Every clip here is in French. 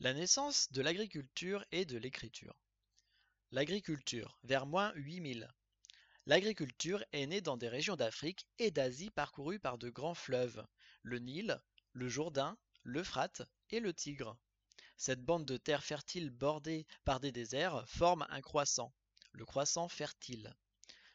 la naissance de l'agriculture et de l'écriture. L'agriculture, vers moins 8000. L'agriculture est née dans des régions d'Afrique et d'Asie parcourues par de grands fleuves, le Nil, le Jourdain, l'Euphrate et le Tigre. Cette bande de terre fertile bordée par des déserts forme un croissant, le croissant fertile.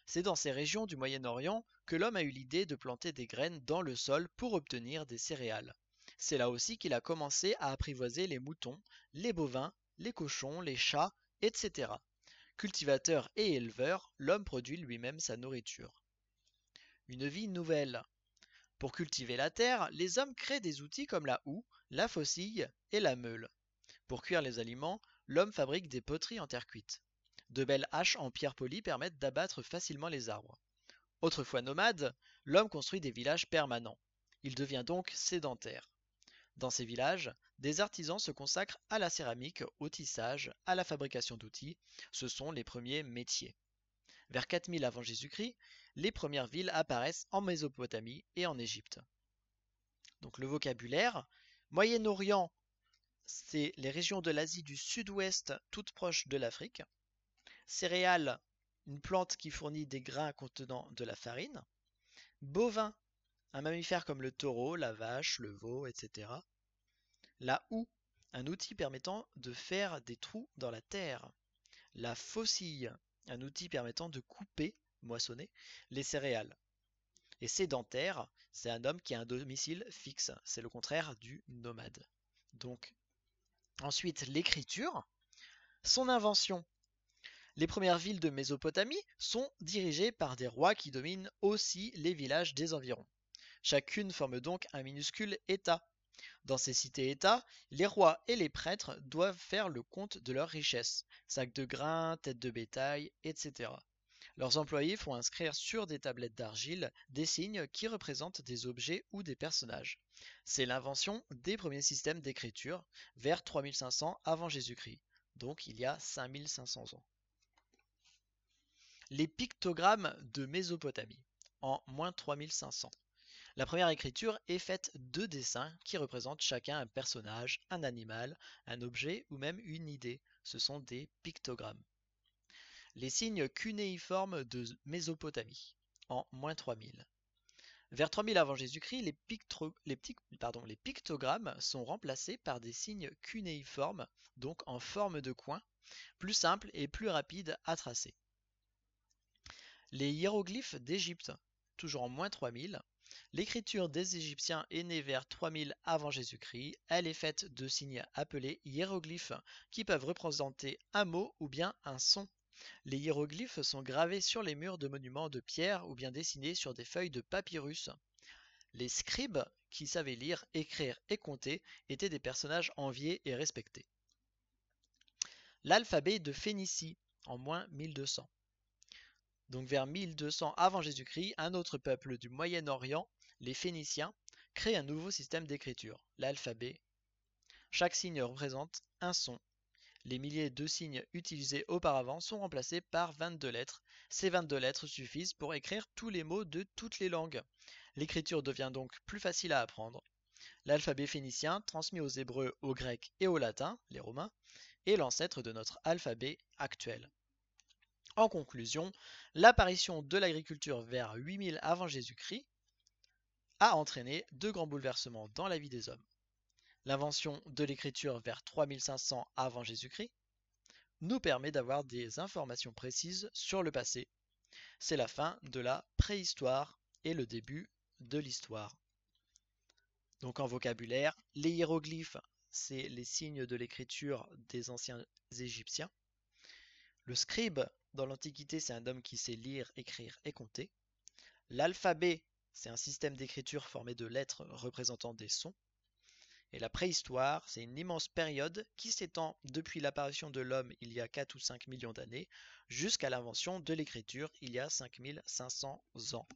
C'est dans ces régions du Moyen-Orient que l'homme a eu l'idée de planter des graines dans le sol pour obtenir des céréales. C'est là aussi qu'il a commencé à apprivoiser les moutons, les bovins, les cochons, les chats, etc. Cultivateur et éleveur, l'homme produit lui-même sa nourriture. Une vie nouvelle. Pour cultiver la terre, les hommes créent des outils comme la houe, la faucille et la meule. Pour cuire les aliments, l'homme fabrique des poteries en terre cuite. De belles haches en pierre polie permettent d'abattre facilement les arbres. Autrefois nomade, l'homme construit des villages permanents. Il devient donc sédentaire. Dans ces villages, des artisans se consacrent à la céramique, au tissage, à la fabrication d'outils, ce sont les premiers métiers. Vers 4000 avant Jésus-Christ, les premières villes apparaissent en Mésopotamie et en Égypte. Donc le vocabulaire, Moyen-Orient, c'est les régions de l'Asie du sud-ouest toutes proches de l'Afrique. Céréales, une plante qui fournit des grains contenant de la farine. Bovin, un mammifère comme le taureau, la vache, le veau, etc. La houe, un outil permettant de faire des trous dans la terre. La faucille, un outil permettant de couper, moissonner, les céréales. Et sédentaire, c'est un homme qui a un domicile fixe. C'est le contraire du nomade. Donc, ensuite, l'écriture, son invention. Les premières villes de Mésopotamie sont dirigées par des rois qui dominent aussi les villages des environs. Chacune forme donc un minuscule État. Dans ces cités-États, les rois et les prêtres doivent faire le compte de leurs richesses, sacs de grains, têtes de bétail, etc. Leurs employés font inscrire sur des tablettes d'argile des signes qui représentent des objets ou des personnages. C'est l'invention des premiers systèmes d'écriture, vers 3500 avant Jésus-Christ, donc il y a 5500 ans. Les pictogrammes de Mésopotamie, en moins 3500. La première écriture est faite de dessins qui représentent chacun un personnage, un animal, un objet ou même une idée. Ce sont des pictogrammes. Les signes cunéiformes de Mésopotamie en moins 3000. Vers 3000 avant Jésus-Christ, les, les pictogrammes sont remplacés par des signes cunéiformes, donc en forme de coin, plus simples et plus rapides à tracer. Les hiéroglyphes d'Égypte, toujours en moins 3000, L'écriture des Égyptiens est née vers 3000 avant Jésus-Christ, elle est faite de signes appelés hiéroglyphes qui peuvent représenter un mot ou bien un son. Les hiéroglyphes sont gravés sur les murs de monuments de pierre ou bien dessinés sur des feuilles de papyrus. Les scribes, qui savaient lire, écrire et compter, étaient des personnages enviés et respectés. L'alphabet de Phénicie en moins 1200 donc vers 1200 avant Jésus-Christ, un autre peuple du Moyen-Orient, les Phéniciens, crée un nouveau système d'écriture, l'alphabet. Chaque signe représente un son. Les milliers de signes utilisés auparavant sont remplacés par 22 lettres. Ces 22 lettres suffisent pour écrire tous les mots de toutes les langues. L'écriture devient donc plus facile à apprendre. L'alphabet phénicien, transmis aux Hébreux, aux Grecs et aux Latins, les Romains, est l'ancêtre de notre alphabet actuel. En conclusion, l'apparition de l'agriculture vers 8000 avant Jésus-Christ a entraîné de grands bouleversements dans la vie des hommes. L'invention de l'écriture vers 3500 avant Jésus-Christ nous permet d'avoir des informations précises sur le passé. C'est la fin de la préhistoire et le début de l'histoire. Donc en vocabulaire, les hiéroglyphes, c'est les signes de l'écriture des anciens Égyptiens. Le scribe, dans l'Antiquité, c'est un homme qui sait lire, écrire et compter. L'alphabet, c'est un système d'écriture formé de lettres représentant des sons. Et la préhistoire, c'est une immense période qui s'étend depuis l'apparition de l'homme il y a 4 ou 5 millions d'années jusqu'à l'invention de l'écriture il y a 5500 ans.